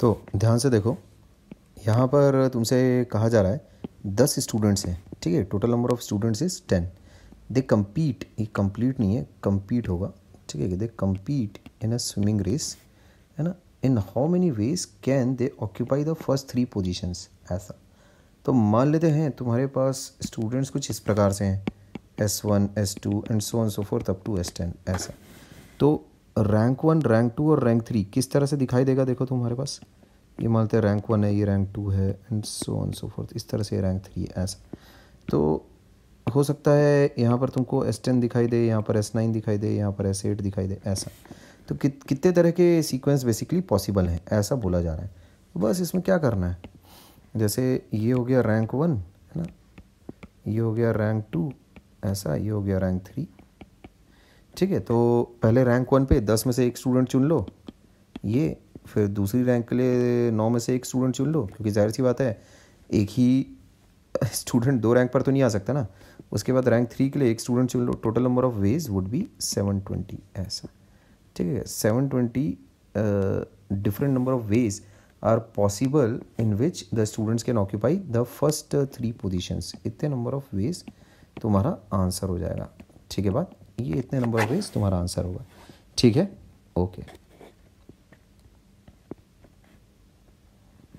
तो ध्यान से देखो यहाँ पर तुमसे कहा जा रहा है दस स्टूडेंट्स हैं ठीक है total number of students is ten they compete ये कम्प्लीट नहीं है कम्पीट होगा ठीक है they compete in a swimming race है ना in how many ways can they occupy the first three positions ऐसा तो मान लेते हैं तुम्हारे पास स्टूडेंट्स कुछ इस प्रकार से हैं S one S two and so and so forth up to S ten ऐसा तो रैंक वन रैंक टू और रैंक थ्री किस तरह से दिखाई देगा देखो तुम्हारे पास ये मानते हैं रैंक वन है ये रैंक टू है and so on so forth इस तरह से रैंक थ्री है ऐसा तो हो सकता है यहाँ पर तुमको एस टेन दिखाई दे यहाँ पर एस नाइन दिखाई दे यहाँ पर एस एट दिखाई दे ऐसा तो कि, कितने तरह के सीक्वेंस बेसिकली पॉसिबल हैं ऐसा बोला जा रहा है तो बस इसमें क्या करना है जैसे ये हो गया रैंक वन है ना ये हो गया रैंक टू ऐसा ये हो गया रैंक थ्री ठीक है तो पहले रैंक वन पे दस में से एक स्टूडेंट चुन लो ये फिर दूसरी रैंक के लिए नौ में से एक स्टूडेंट चुन लो क्योंकि जाहिर सी बात है एक ही स्टूडेंट दो रैंक पर तो नहीं आ सकता ना उसके बाद रैंक थ्री के लिए एक स्टूडेंट चुन लो total number of ways would be seven twenty ऐसा ठीक है seven twenty different number of ways are possible in which the students can occupy the first three positions इतने नंबर ऑफ वेज तुम्हारा आंसर हो जाएगा ठीक है बात ये इतने नंबर ऑफ रेज तुम्हारा आंसर होगा ठीक है ओके